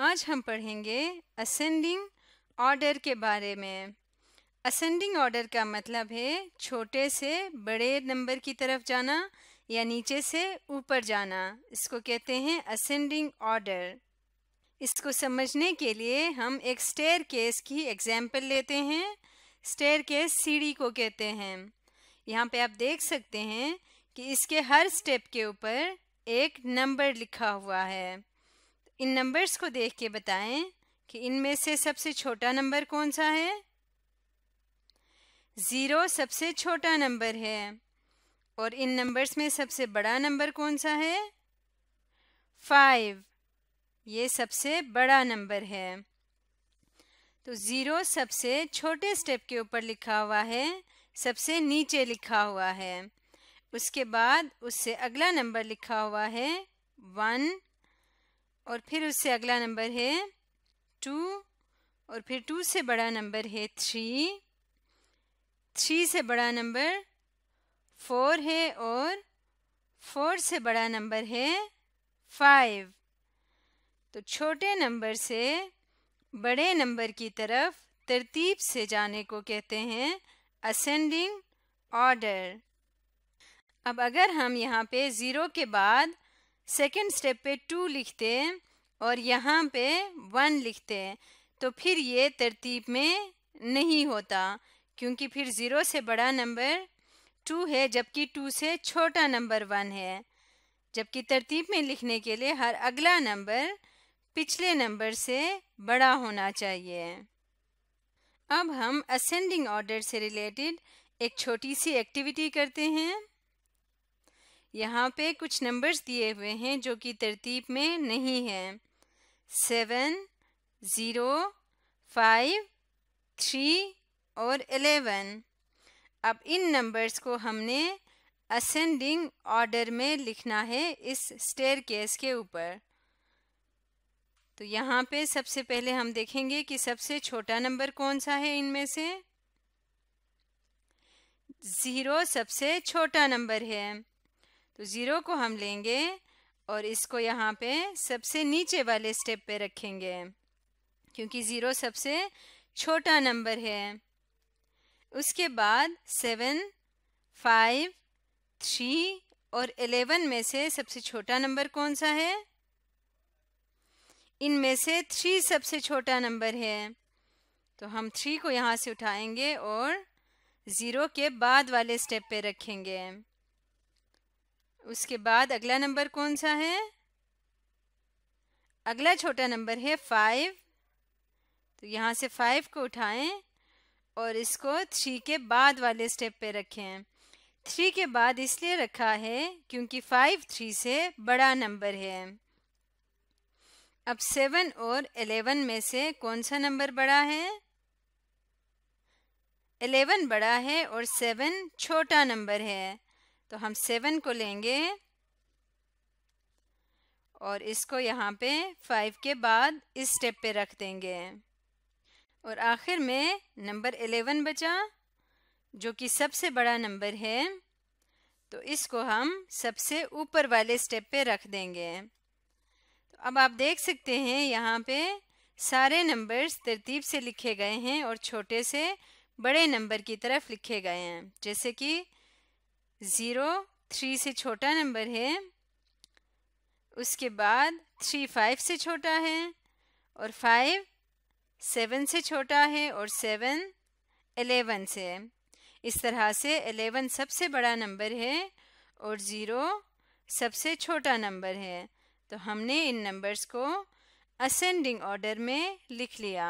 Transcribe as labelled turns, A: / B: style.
A: आज हम पढ़ेंगे असेंडिंग ऑर्डर के बारे में असेंडिंग ऑर्डर का मतलब है छोटे से बड़े नंबर की तरफ जाना या नीचे से ऊपर जाना इसको कहते हैं असेंडिंग ऑर्डर इसको समझने के लिए हम एक स्टेयर केस की एग्जाम्पल लेते हैं स्टेयर केस सीढ़ी को कहते हैं यहाँ पे आप देख सकते हैं कि इसके हर स्टेप के ऊपर एक नंबर लिखा हुआ है इन नंबर्स को देख के बताएं कि इनमें से सबसे छोटा नंबर कौन सा है ज़ीरो सबसे छोटा नंबर है और इन नंबर्स में सबसे बड़ा नंबर कौन सा है फाइव ये सबसे बड़ा नंबर है तो ज़ीरो सबसे छोटे स्टेप के ऊपर लिखा हुआ है सबसे नीचे लिखा हुआ है उसके बाद उससे अगला नंबर लिखा हुआ है वन और फिर उससे अगला नंबर है टू और फिर टू से बड़ा नंबर है थ्री थ्री से बड़ा नंबर फोर है और फोर से बड़ा नंबर है फाइव तो छोटे नंबर से बड़े नंबर की तरफ तरतीब से जाने को कहते हैं असेंडिंग ऑर्डर अब अगर हम यहाँ पे ज़ीरो के बाद सेकेंड स्टेप पे टू लिखते और यहाँ पे वन लिखते तो फिर ये तरतीब में नहीं होता क्योंकि फिर ज़ीरो से बड़ा नंबर टू है जबकि टू से छोटा नंबर वन है जबकि तरतीब में लिखने के लिए हर अगला नंबर पिछले नंबर से बड़ा होना चाहिए अब हम असेंडिंग ऑर्डर से रिलेटेड एक छोटी सी एक्टिविटी करते हैं यहाँ पे कुछ नंबर्स दिए हुए हैं जो कि तरतीब में नहीं हैं सेवन ज़ीरो फाइव थ्री और एलेवन अब इन नंबर्स को हमने असेंडिंग ऑर्डर में लिखना है इस स्टेयर केस के ऊपर तो यहाँ पे सबसे पहले हम देखेंगे कि सबसे छोटा नंबर कौन सा है इनमें से ज़ीरो सबसे छोटा नंबर है तो ज़ीरो को हम लेंगे और इसको यहाँ पे सबसे नीचे वाले स्टेप पे रखेंगे क्योंकि ज़ीरो सबसे छोटा नंबर है उसके बाद सेवन फाइव थ्री और एलेवन में से सबसे छोटा नंबर कौन सा है इन में से थ्री सबसे छोटा नंबर है तो हम थ्री को यहाँ से उठाएंगे और ज़ीरो के बाद वाले स्टेप पे रखेंगे उसके बाद अगला नंबर कौन सा है अगला छोटा नंबर है फाइव तो यहाँ से फाइव को उठाएं और इसको थ्री के बाद वाले स्टेप पे रखें थ्री के बाद इसलिए रखा है क्योंकि फाइव थ्री से बड़ा नंबर है अब सेवन और एलेवन में से कौन सा नंबर बड़ा है एलेवन बड़ा है और सेवन छोटा नंबर है तो हम सेवन को लेंगे और इसको यहाँ पे फाइव के बाद इस स्टेप पे रख देंगे और आखिर में नंबर एलेवन बचा जो कि सबसे बड़ा नंबर है तो इसको हम सबसे ऊपर वाले स्टेप पे रख देंगे तो अब आप देख सकते हैं यहाँ पे सारे नंबर्स तरतीब से लिखे गए हैं और छोटे से बड़े नंबर की तरफ लिखे गए हैं जैसे कि ज़ीरो थ्री से छोटा नंबर है उसके बाद थ्री फाइव से छोटा है और फाइव सेवन से छोटा है और सेवन एलेवन से इस तरह से एलेवन सबसे बड़ा नंबर है और ज़ीरो सबसे छोटा नंबर है तो हमने इन नंबर्स को असेंडिंग ऑर्डर में लिख लिया